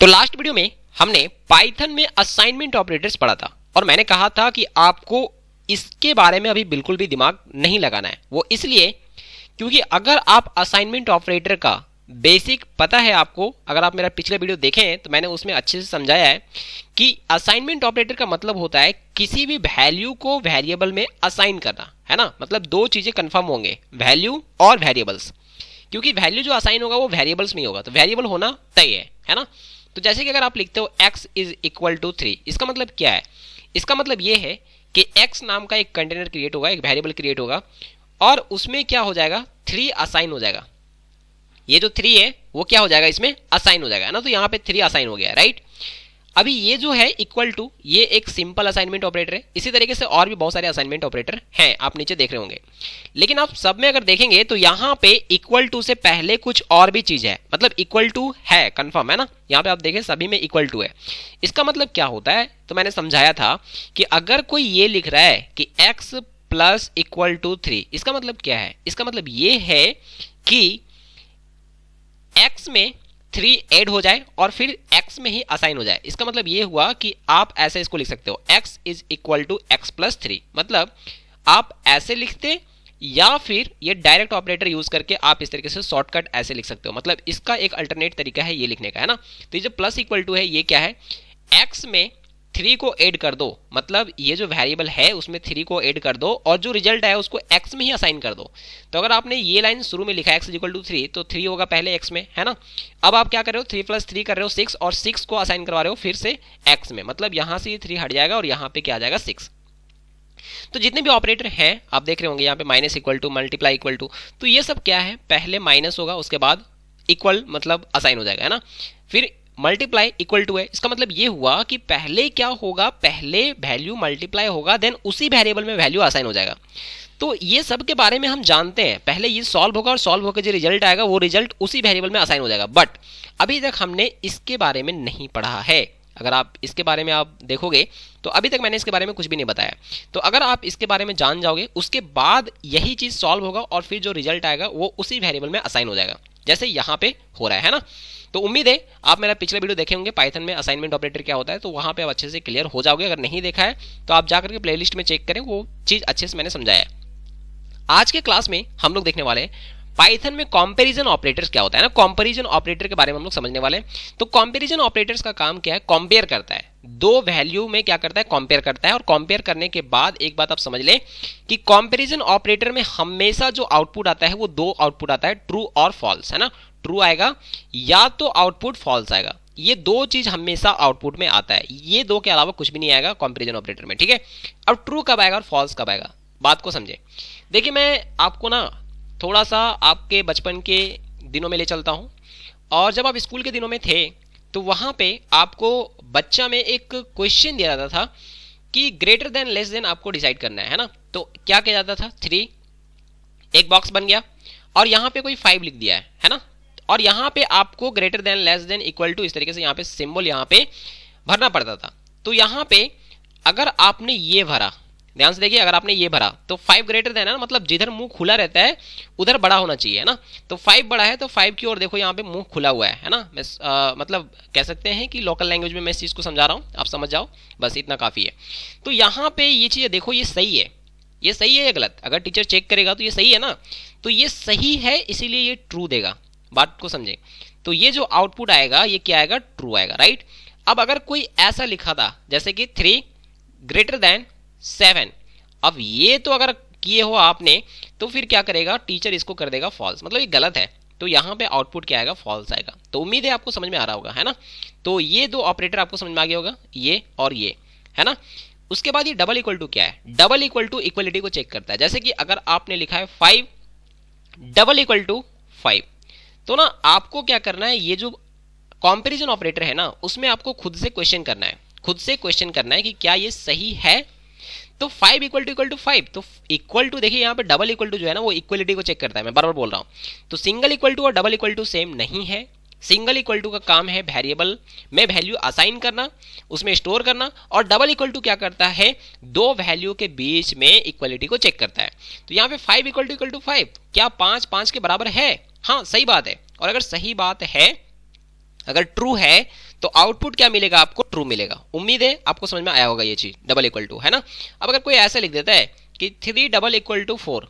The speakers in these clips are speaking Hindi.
तो लास्ट वीडियो में हमने पाइथन में असाइनमेंट ऑपरेटर्स पढ़ा था और मैंने कहा था कि आपको इसके बारे में अभी बिल्कुल भी दिमाग नहीं लगाना है वो इसलिए क्योंकि अगर आप असाइनमेंट ऑपरेटर का बेसिक पता है आपको अगर आप मेरा पिछले वीडियो देखें तो मैंने उसमें अच्छे से समझाया है कि असाइनमेंट ऑपरेटर का मतलब होता है किसी भी वैल्यू को वेरिएबल में असाइन करना है ना मतलब दो चीजें कंफर्म होंगे वैल्यू और वेरिएबल्स क्योंकि वैल्यू जो असाइन होगा वो वेरिएबल्स में होगा तो वेरिएबल होना तय है है ना तो जैसे कि अगर आप लिखते हो x is equal to three इसका मतलब क्या है इसका मतलब ये है कि x नाम का एक कंटेनर क्रिएट होगा एक वेरिएबल क्रिएट होगा और उसमें क्या हो जाएगा थ्री असाइन हो जाएगा ये जो थ्री है वो क्या हो जाएगा इसमें असाइन हो जाएगा ना तो यहाँ पे थ्री असाइन हो गया राइट अभी ये जो है इक्वल टू ये एक सिंपल असाइनमेंट ऑपरेटर है इसी तरीके से और भी बहुत सारे असाइनमेंट ऑपरेटर हैं आप नीचे देख रहे होंगे लेकिन आप सब में अगर देखेंगे तो यहाँ पे इक्वल टू से पहले कुछ और भी चीज मतलब है मतलब इक्वल टू है कंफर्म है ना यहाँ पे आप देखें सभी में इक्वल टू है इसका मतलब क्या होता है तो मैंने समझाया था कि अगर कोई ये लिख रहा है कि X plus equal to three इसका मतलब क्या है इसका मतलब ये है कि एक्स में थ्री एड हो जाए और फिर एक्स में ही असाइन हो जाए इसका मतलब ये हुआ कि आप ऐसे इसको लिख सकते हो X is equal to X plus three मतलब आप ऐसे लिखते या फिर ये डायरेक्ट ऑपरेटर यूज करके आप इस तरीके से शॉर्टकट ऐसे लिख सकते हो मतलब इसका एक अल्टरनेट तरीका है ये लिखने का है ना तो ये जो प्लस इक्वल टू है ये क्या है एक्स में थ्री को ऐड कर दो मतलब ये जो वेरिएबल है उसमें थ्री को ऐड कर दो और जो रिजल्ट है उसको एक्स में ही असाइन कर दो तो अगर आपने ये लाइन शुरू में लिखा एक्स इक्वल टू थ्री तो थ्री होगा पहले एक्स में है ना अब आप क्या कर रहे हो थ्री प्लस थ्री कर रहे हो सिक्स और सिक्स को असाइन करवा रहे हो फिर से एक्स में मतलब यहाँ से ये थ्री हट जाएगा और यहाँ पे क्या आ जाएगा सिक्स तो जितने भी ऑपरेटर हैं आप देख रहे होंगे यहाँ पे minus equal to multiply equal to तो ये सब क्या है पहले माइनस होगा उसके बाद इक्वल मतलब असाइन हो जाएगा है ना फिर मल्टीप्लाई इक्वल टू है इसका मतलब ये हुआ कि पहले क्या होगा पहले वैल्यू मल्टीप्लाई होगा देन उसी वेरिएबल में वैल्यू असाइन हो जाएगा तो ये सब के बारे में हम जानते हैं पहले ये सॉल्व होगा और सॉल्व होकर जो रिजल्ट आएगा वो रिजल्ट उसी वेरिएबल में असाइन हो जाएगा बट अभी तक हमने इसके बारे में नहीं पढ़ा है अगर आप इसके बारे में आप देखोगे तो अभी तक मैंने इसके बारे में कुछ भी नहीं बताया तो अगर आप इसके बारे में जान जाओगे उसके बाद यही चीज़ सॉल्व होगा और फिर जो रिजल्ट आएगा वो उसी वेरिएबल में असाइन हो जाएगा जैसे यहाँ पे हो रहा है ना तो उम्मीद है आप मेरा पिछले वीडियो देखे होंगे पाइथन में असाइनमेंट ऑपरेटर क्या होता है तो वहाँ पे आप अच्छे से क्लियर हो जाओगे अगर नहीं देखा है तो आप जाकर के प्लेलिस्ट में चेक करें वो चीज़ अच्छे से मैंने समझाया आज के क्लास में हम लोग देखने वाले हैं पाइथन में कॉम्पेरिजन ऑपरेटर्स क्या होता है ना कॉम्पेरिजन ऑपरेटर के बारे में हम लोग समझने वाले हैं तो कॉम्पेरिजन ऑपरेटर्स का काम क्या है कॉम्पेयर करता है दो वैल्यू में क्या करता है कॉम्पेयर करता है और कॉम्पेयर करने के बाद एक बात आप समझ लें कि कॉम्पेरिजन ऑपरेटर में हमेशा जो आउटपुट आता है वो दो आउटपुट आता है ट्रू और फॉल्स है ना ट्रू आएगा या तो आउटपुट फॉल्स आएगा ये दो चीज हमेशा आउटपुट में आता है ये दो के अलावा कुछ भी नहीं आएगा कॉम्पेरिजन ऑपरेटर में ठीक है अब ट्रू कब आएगा और फॉल्स कब आएगा बात को समझे देखिए मैं आपको ना थोड़ा सा आपके बचपन के दिनों में ले चलता हूँ और जब आप स्कूल के दिनों में थे तो वहाँ पे आपको बच्चा में एक क्वेश्चन दिया जाता था कि ग्रेटर देन लेस देन आपको डिसाइड करना है है ना तो क्या किया जाता था थ्री एक बॉक्स बन गया और यहाँ पे कोई फाइव लिख दिया है है ना और यहां पे आपको greater than less than equal to इस तरीके से यहां पे सिंबल यहां पे भरना पड़ता था तो यहां पे अगर आपने ये भरा ध्यान से देखिए अगर आपने ये भरा तो फाइव ग्रेटर देन है ना मतलब जिधर मुंह खुला रहता है उधर बड़ा होना चाहिए है ना तो फाइव बड़ा है तो फाइव की ओर देखो यहाँ पे मुंह खुला हुआ है है ना मैं आ, मतलब कह सकते हैं कि लोकल लैंग्वेज में मैं इस चीज़ को समझा रहा हूँ आप समझ जाओ बस इतना काफ़ी है तो यहाँ पे ये चीज़ देखो ये सही है ये सही है या गलत अगर टीचर चेक करेगा तो ये सही है ना तो ये सही है इसीलिए ये ट्रू देगा बात को समझे तो ये जो आउटपुट आएगा ये क्या आएगा ट्रू आएगा राइट अब अगर कोई ऐसा लिखा था जैसे कि थ्री ग्रेटर देन सेवन अब ये तो अगर किए हो आपने तो फिर क्या करेगा टीचर इसको कर देगा फॉल्स मतलब ये गलत है तो यहाँ पे आउटपुट क्या आएगा फॉल्स आएगा तो उम्मीद है आपको समझ में आ रहा होगा है ना तो ये दो ऑपरेटर आपको समझ में आ गया होगा ये और ये है ना उसके बाद ये डबल इक्वल टू क्या है डबल इक्वल टू इक्वलिटी को चेक करता है जैसे कि अगर आपने लिखा है five double equal to five तो ना आपको क्या करना है ये जो कॉम्पेरिजन ऑपरेटर है ना उसमें आपको खुद से क्वेश्चन करना है खुद से क्वेश्चन करना है कि क्या ये सही है तो five equal to equal to five तो इक्वल टू देखिए यहाँ पे डबल इक्वल टू जो है ना वो इक्वलिटी को चेक करता है मैं बार बार बोल रहा हूँ तो सिंगल इक्वल टू और डबल इक्वल टू सेम नहीं है सिंगल इक्वल टू का काम है वेरिएबल में वैल्यू असाइन करना उसमें स्टोर करना और डबल इक्वल टू क्या करता है दो वैल्यू के बीच में इक्वलिटी को चेक करता है तो यहाँ पे five equal to equal to five क्या पाँच पाँच के बराबर है हाँ सही बात है और अगर सही बात है अगर ट्रू है तो आउटपुट क्या मिलेगा आपको ट्रू मिलेगा उम्मीद है आपको समझ में आया होगा ये चीज डबल इक्वल टू है ना अब अगर कोई ऐसा लिख देता है कि three double equal to four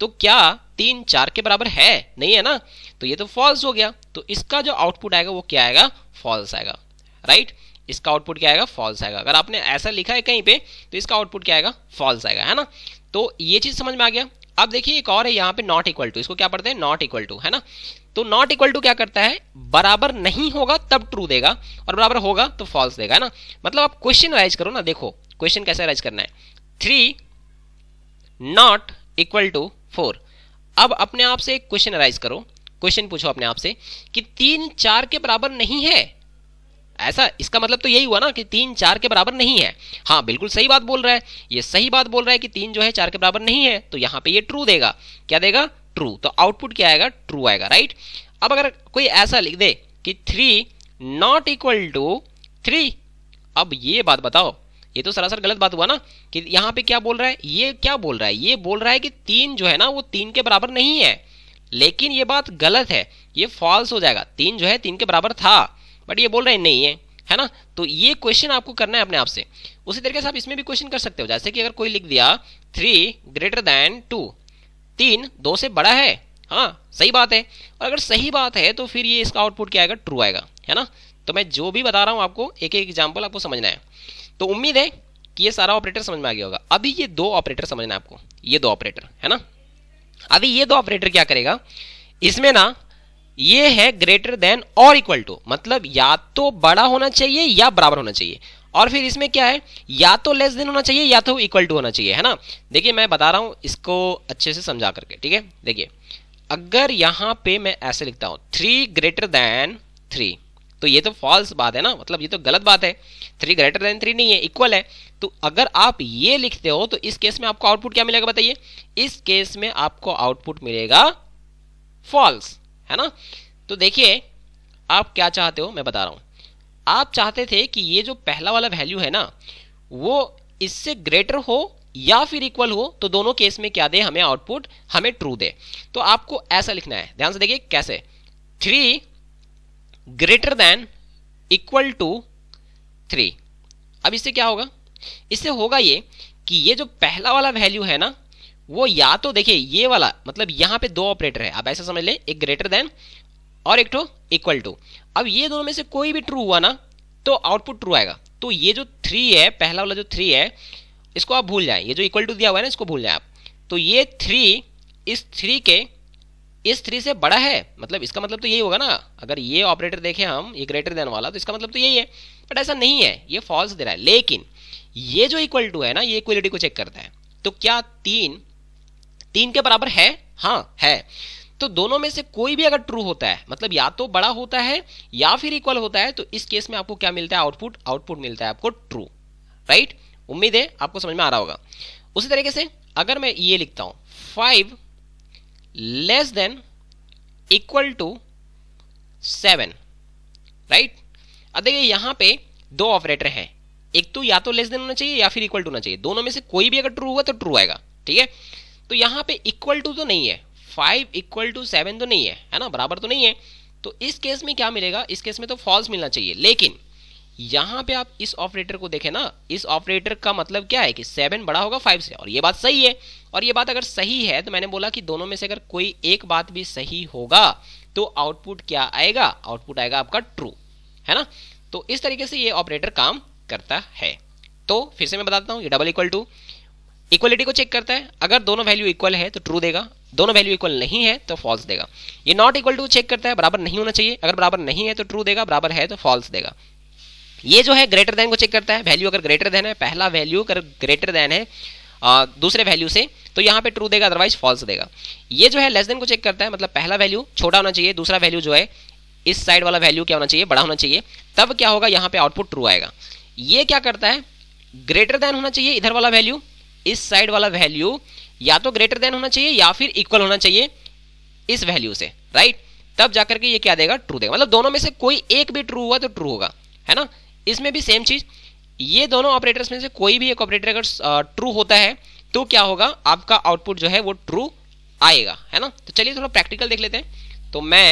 तो क्या तीन चार के बराबर है नहीं है ना तो ये तो फॉल्स हो गया तो इसका जो आउटपुट आएगा वो क्या आएगा फॉल्स आएगा राइट इसका आउटपुट क्या आएगा फॉल्स आएगा अगर आपने ऐसा लिखा है कहीं पे तो इसका आउटपुट क्या आएगा फॉल्स आएगा है ना तो ये चीज समझ में आ गया अब देखिए एक और है यहाँ पे नॉट इक्वल टू इसको क्या पढ़ते हैं नॉट इक्वल टू है ना तो नॉट इक्वल टू क्या करता है बराबर नहीं होगा तब ट्रू देगा और बराबर होगा तो फॉल्स देगा है ना मतलब आप क्वेश्चन राइज करो ना देखो क्वेश्चन कैसे राइज करना है three not equal to four अब अपने आप से क्वेश्चन राइज करो क्वेश्चन पूछो अपने आप से कि तीन चार के बराबर नहीं है ऐसा इसका मतलब तो यही हुआ ना कि तीन चार के बराबर नहीं है हाँ बिल्कुल सही बात बोल रहा है ये सही बात बोल रहा है कि तीन जो है चार के बराबर नहीं है तो यहाँ पे ये ट्रू देगा क्या देगा ट्रू तो आउटपुट क्या आएगा ट्रू आएगा राइट अब अगर कोई ऐसा लिख दे कि three not equal to three अब ये बात बताओ ये तो सरासर गलत बात हुआ ना कि यहाँ पे क्या बोल रहा है ये क्या बोल रहा है ये बोल रहा है कि तीन जो है ना वो तीन के बराबर नहीं है लेकिन ये बात गलत है ये फॉल्स हो जाएगा तीन जो है तीन के बराबर था बट ये बोल रहे हैं नहीं है है ना तो ये क्वेश्चन आपको करना है अपने आप से उसी तरीके से आप इसमें भी क्वेश्चन कर सकते हो जैसे कि अगर कोई लिख दिया थ्री ग्रेटर दैन टू तीन दो से बड़ा है हाँ सही बात है और अगर सही बात है तो फिर ये इसका आउटपुट क्या आएगा ट्रू आएगा है ना तो मैं जो भी बता रहा हूँ आपको एक एक एग्जाम्पल आपको समझना है तो उम्मीद है कि ये सारा ऑपरेटर समझ में आ गया होगा अभी ये दो ऑपरेटर समझना है आपको ये दो ऑपरेटर है ना अभी ये दो ऑपरेटर क्या करेगा इसमें ना ये है ग्रेटर देन और इक्वल टू मतलब या तो बड़ा होना चाहिए या बराबर होना चाहिए और फिर इसमें क्या है या तो लेस देन होना चाहिए या तो इक्वल टू होना चाहिए है ना देखिए मैं बता रहा हूं इसको अच्छे से समझा करके ठीक है देखिए अगर यहां पे मैं ऐसे लिखता हूं थ्री ग्रेटर देन थ्री तो ये तो फॉल्स बात है ना मतलब ये तो गलत बात है थ्री ग्रेटर देन थ्री नहीं है इक्वल है तो अगर आप ये लिखते हो तो इस केस में आपको आउटपुट क्या मिलेगा बताइए इस केस में आपको आउटपुट मिलेगा फॉल्स है ना तो देखिए आप क्या चाहते हो मैं बता रहा हूँ आप चाहते थे कि ये जो पहला वाला वैल्यू है ना वो इससे ग्रेटर हो या फिर इक्वल हो तो दोनों केस में क्या दे हमें आउटपुट हमें ट्रू दे तो आपको ऐसा लिखना है ध्यान से देखिए कैसे three greater than equal to three अब इससे क्या होगा इससे होगा ये कि ये जो पहला वाला वैल्यू है ना वो या तो देखिए ये वाला मतलब यहां पे दो ऑपरेटर है आप ऐसा समझ लें एक ग्रेटर देन और एक टू इक्वल टू अब ये दोनों में से कोई भी ट्रू हुआ ना तो आउटपुट ट्रू आएगा तो ये जो थ्री है पहला वाला जो थ्री है इसको आप भूल जाए ये जो इक्वल टू दिया हुआ है ना इसको भूल जाए आप तो ये थ्री इस थ्री के इस थ्री से बड़ा है मतलब इसका मतलब तो यही होगा ना अगर ये ऑपरेटर देखें हम ये ग्रेटर देन वाला तो इसका मतलब तो यही है बट ऐसा नहीं है ये फॉल्स दे रहा है लेकिन ये जो इक्वल टू है ना ये इक्वलिटी को चेक करता है तो क्या तीन तीन के बराबर है हाँ है तो दोनों में से कोई भी अगर ट्रू होता है मतलब या तो बड़ा होता है या फिर इक्वल होता है तो इस केस में आपको क्या मिलता है आउटपुट आउटपुट मिलता है आपको ट्रू राइट उम्मीद है आपको समझ में आ रहा होगा उसी तरीके से अगर मैं ये लिखता हूं five less than equal to seven right अब देखिए यहां पे दो ऑपरेटर हैं एक तो या तो लेस देन होना चाहिए या फिर इक्वल टू होना चाहिए दोनों में से कोई भी अगर ट्रू हुआ तो ट्रू आएगा ठीक है तो यहाँ पे इक्वल टू तो नहीं है फाइव इक्वल टू सेवन तो नहीं है है ना बराबर तो नहीं है तो इस केस में क्या मिलेगा इस केस में तो फॉल्स मिलना चाहिए लेकिन यहां पे आप इस ऑपरेटर को देखें ना इस ऑपरेटर का मतलब क्या है कि सेवन बड़ा होगा फाइव से और ये बात सही है और ये बात अगर सही है तो मैंने बोला कि दोनों में से अगर कोई एक बात भी सही होगा तो आउटपुट क्या आएगा आउटपुट आएगा आपका ट्रू है ना तो इस तरीके से ये ऑपरेटर काम करता है तो फिर से मैं बताता हूं ये डबल इक्वल टू इक्वलिटी को चेक करता है अगर दोनों वैल्यू इक्वल है तो ट्रू देगा दोनों वैल्यू इक्वल नहीं है तो फॉल्स देगा ये नॉट इक्वल टू चेक करता है बराबर नहीं होना चाहिए अगर बराबर नहीं है तो ट्रू देगा बराबर है तो फॉल्स देगा ये जो है ग्रेटर देन को चेक करता है वैल्यू अगर ग्रेटर देन है पहला वैल्यू अगर ग्रेटर देन है आ, दूसरे वैल्यू से तो यहाँ पे ट्रू देगा अदरवाइज फॉल्स देगा ये जो है लेस देन को चेक करता है मतलब पहला वैल्यू छोटा होना चाहिए दूसरा वैल्यू जो है इस साइड वाला वैल्यू क्या होना चाहिए बड़ा होना चाहिए तब क्या होगा यहाँ पे आउटपुट ट्रू आएगा ये क्या करता है ग्रेटर देन होना चाहिए इधर वाला वैल्यू इस साइड वाला वैल्यू या तो ग्रेटर देन होना चाहिए या फिर इक्वल होना चाहिए इस वैल्यू से राइट तब जाकर के ये क्या देगा ट्रू देगा मतलब दोनों में से कोई एक भी ट्रू हुआ तो ट्रू होगा है ना इसमें भी सेम चीज ये दोनों ऑपरेटर्स में से कोई भी एक ऑपरेटर अगर ट्रू होता है तो क्या होगा आपका आउटपुट जो है वो ट्रू आएगा है ना तो चलिए थोड़ा प्रैक्टिकल देख लेते हैं तो मैं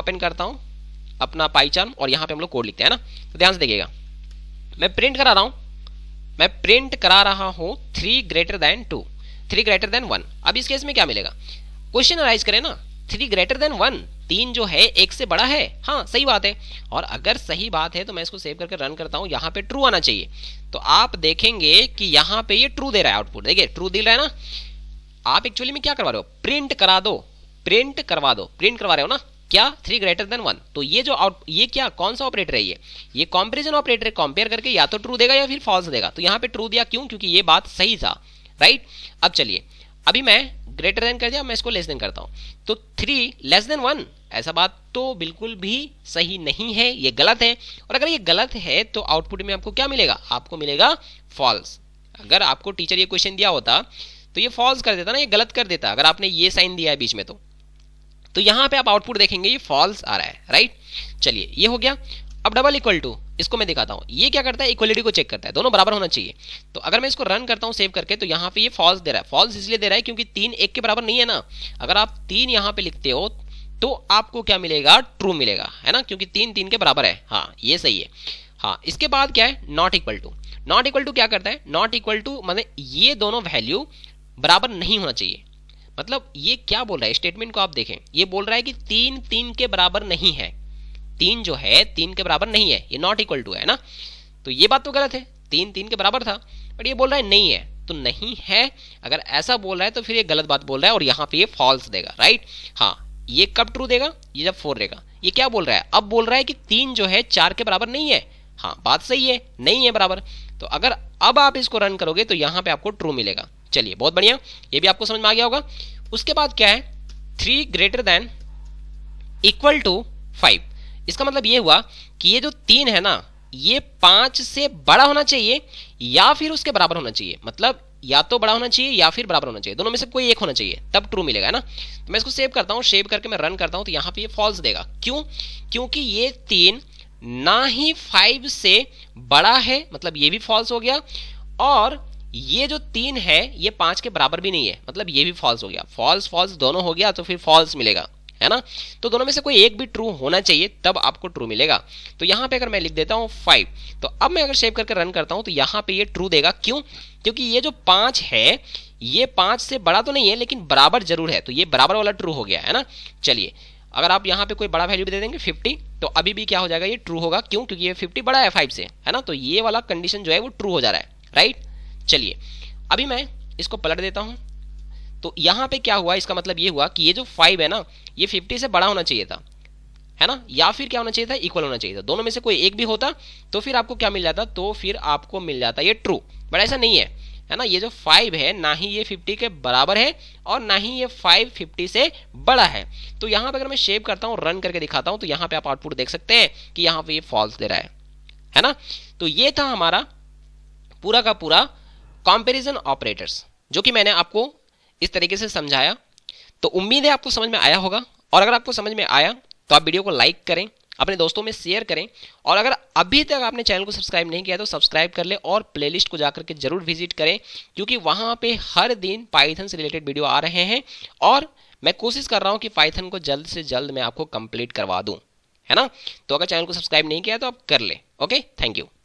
ओपन करता हूं अपना पाइचान और यहां पे हम लोग कोड लिखते हैं ना तो ध्यान से देखिएगा मैं प्रिंट करा रहा हूं मैं प्रिंट करा रहा हूं three greater than two three greater than one अब इस केस में क्या मिलेगा क्वेश्चन अराइज करें ना थ्री ग्रेटर देन वन तीन जो है एक से बड़ा है हाँ सही बात है और अगर सही बात है तो मैं इसको सेव करके रन करता हूँ यहाँ पे ट्रू आना चाहिए तो आप देखेंगे कि यहाँ पे ये ट्रू दे रहा है आउटपुट देखिए ट्रू दिल रहा है ना आप एक्चुअली में क्या करवा रहे हो प्रिंट करा दो प्रिंट करवा दो प्रिंट करवा रहे हो ना क्या थ्री ग्रेटर देन वन तो ये जो आउट ये क्या कौन सा ऑपरेटर है ये ये कॉम्पेरिजन ऑपरेटर कंपेयर करके या तो ट्रू देगा या फिर फॉल्स देगा तो यहाँ पे ट्रू दिया क्यों क्योंकि ये बात सही था राइट अब चलिए अभी मैं ग्रेटर देन कर दिया मैं इसको लेस देन करता हूँ तो थ्री लेस देन वन ऐसा बात तो बिल्कुल भी सही नहीं है ये गलत है और अगर ये गलत है तो आउटपुट में आपको क्या मिलेगा आपको मिलेगा फॉल्स अगर आपको टीचर ये क्वेश्चन दिया होता तो ये फॉल्स कर देता ना ये गलत कर देता अगर आपने ये साइन दिया है बीच में तो तो यहां पे आप आउटपुट देखेंगे ये फॉल्स आ रहा है राइट चलिए ये हो गया अब डबल इक्वल टू इसको मैं दिखाता हूँ ये क्या करता है इक्वलिटी को चेक करता है दोनों बराबर होना चाहिए तो अगर मैं इसको रन करता हूँ सेव करके तो यहाँ पे ये फॉल्स दे रहा है फॉल्स इसलिए दे रहा है क्योंकि तीन एक के बराबर नहीं है ना अगर आप तीन यहाँ पे लिखते हो तो आपको क्या मिलेगा ट्रू मिलेगा है ना क्योंकि तीन तीन के बराबर है हाँ ये सही है हाँ इसके बाद क्या है not equal to not equal to क्या करता है नॉट इक्वल टू मतलब ये दोनों वैल्यू बराबर नहीं होना चाहिए मतलब ये क्या बोल रहा है स्टेटमेंट को आप देखें ये बोल रहा है कि तीन तीन के बराबर नहीं है तीन जो है तीन के बराबर नहीं है ये नॉट इक्वल टू है ना तो ये बात तो गलत है तीन तीन के बराबर था बट ये बोल रहा है नहीं है तो नहीं है अगर ऐसा बोल रहा है तो फिर ये गलत बात बोल रहा है और यहाँ पे ये फॉल्स देगा राइट हाँ ये कब ट्रू देगा ये जब फोर देगा ये क्या बोल रहा है अब बोल रहा है कि तीन जो है चार के बराबर नहीं है हाँ बात सही है नहीं है बराबर तो अगर अब आप इसको रन करोगे तो यहां पे आपको ट्रू मिलेगा चलिए बहुत बढ़िया ये भी आपको समझ में आ गया होगा उसके बाद क्या है three greater than equal to five इसका मतलब ये हुआ कि ये जो तीन है ना ये पांच से बड़ा होना चाहिए या फिर उसके बराबर होना चाहिए मतलब या तो बड़ा होना चाहिए या फिर बराबर होना चाहिए दोनों में से कोई एक होना चाहिए तब ट्रू मिलेगा ना तो मैं इसको सेव करता हूँ सेव करके मैं रन करता हूँ तो यहाँ पे ये फॉल्स देगा क्यों क्योंकि ये तीन ना ही फाइव से बड़ा है मतलब ये भी फॉल्स हो गया और ये जो तीन है ये पांच के बराबर भी नहीं है मतलब ये भी फॉल्स हो गया फॉल्स फॉल्स दोनों हो गया तो फिर फॉल्स मिलेगा है ना तो दोनों में से कोई एक भी ट्रू होना चाहिए तब आपको ट्रू मिलेगा तो यहां पे अगर मैं लिख देता हूं फाइव तो अब मैं अगर सेव करके रन करता हूं तो यहां पे ये ट्रू देगा क्यों क्योंकि ये जो पांच है ये पांच से बड़ा तो नहीं है लेकिन बराबर जरूर है तो ये बराबर वाला ट्रू हो गया है ना चलिए अगर आप यहाँ पे कोई बड़ा वैल्यू भी दे देंगे 50 तो अभी भी क्या हो जाएगा ये ट्रू होगा क्यों क्योंकि ये 50 बड़ा है 5 से है ना तो ये वाला कंडीशन जो है वो ट्रू हो जा रहा है राइट चलिए अभी मैं इसको पलट देता हूँ तो यहाँ पे क्या हुआ इसका मतलब ये हुआ कि ये जो फाइव है ना ये फिफ्टी से बड़ा होना चाहिए था है ना या फिर क्या होना चाहिए था इक्वल होना चाहिए था दोनों में से कोई एक भी होता तो फिर आपको क्या मिल जाता तो फिर आपको मिल जाता ये ट्रू बट ऐसा नहीं है है ना ये जो फाइव है ना ही ये फिफ्टी के बराबर है और ना ही ये फाइव फिफ्टी से बड़ा है तो यहाँ पे अगर मैं शेप करता हूँ रन करके दिखाता हूँ तो यहाँ पे आप आउटपुट देख सकते हैं कि यहाँ पे ये फॉल्स दे रहा है है ना तो ये था हमारा पूरा का पूरा कॉम्पेरिजन ऑपरेटर्स जो कि मैंने आपको इस तरीके से समझाया तो उम्मीद है आपको समझ में आया होगा और अगर आपको समझ में आया तो आप वीडियो को लाइक करें अपने दोस्तों में शेयर करें और अगर अभी तक आपने चैनल को सब्सक्राइब नहीं किया तो सब्सक्राइब कर लें और प्लेलिस्ट को जाकर के जरूर विजिट करें क्योंकि वहां पे हर दिन पाइथन से रिलेटेड वीडियो आ रहे हैं और मैं कोशिश कर रहा हूं कि पाइथन को जल्द से जल्द मैं आपको कंप्लीट करवा दूं है ना तो अगर चैनल को सब्सक्राइब नहीं किया तो आप कर लें ओके थैंक यू